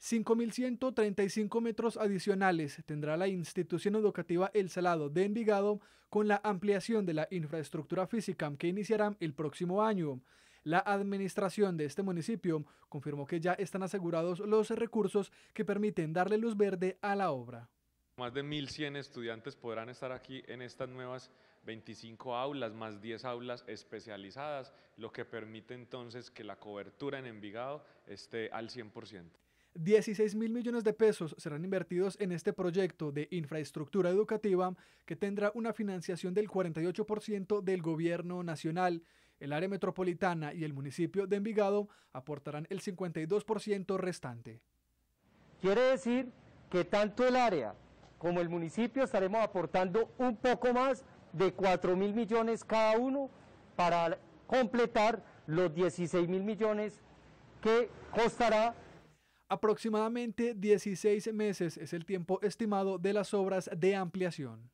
5.135 metros adicionales tendrá la institución educativa El Salado de Envigado con la ampliación de la infraestructura física que iniciarán el próximo año. La administración de este municipio confirmó que ya están asegurados los recursos que permiten darle luz verde a la obra. Más de 1.100 estudiantes podrán estar aquí en estas nuevas 25 aulas, más 10 aulas especializadas, lo que permite entonces que la cobertura en Envigado esté al 100%. 16 mil millones de pesos serán invertidos en este proyecto de infraestructura educativa que tendrá una financiación del 48% del gobierno nacional. El área metropolitana y el municipio de Envigado aportarán el 52% restante. Quiere decir que tanto el área como el municipio estaremos aportando un poco más de 4 mil millones cada uno para completar los 16 mil millones que costará Aproximadamente 16 meses es el tiempo estimado de las obras de ampliación.